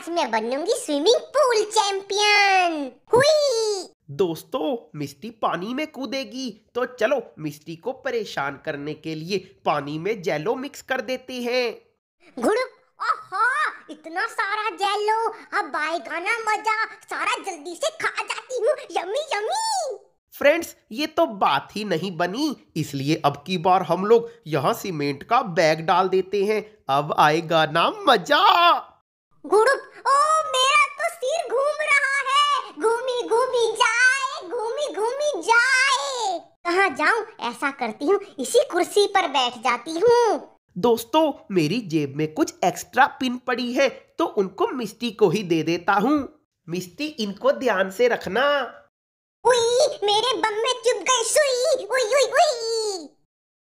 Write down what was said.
आज मैं बनूंगी swimming pool champion हुई दोस्तों मिस्टी पानी में कूदेगी तो चलो मिस्टी को परेशान करने के लिए पानी में जेलो मिक्स कर देते हैं घुड़ुप ओहो इतना सारा जेलो अब आएगा ना मजा सारा जल्दी से खा जाती हूँ यमी यमी फ्रेंड्स ये तो बात ही नहीं बनी इसलिए अब की बार हम लोग यहाँ सीमेंट का बैग डाल देते हैं अब आएगा ना मजा गुड़ुप ओ मेरा तो सिर घूम रहा है घूमी घूमी जाए घूमी घूमी जाए कहाँ ऐसा करती हूँ इसी कुर्सी पर बैठ जाती हूँ दोस्तों मेरी जेब में कुछ एक्स्ट्रा पिन पड़ी है तो उनको मिस्टी को ही दे देता हूँ मिस्टी इनको ध्यान से रखना उई, मेरे बम में चुप गए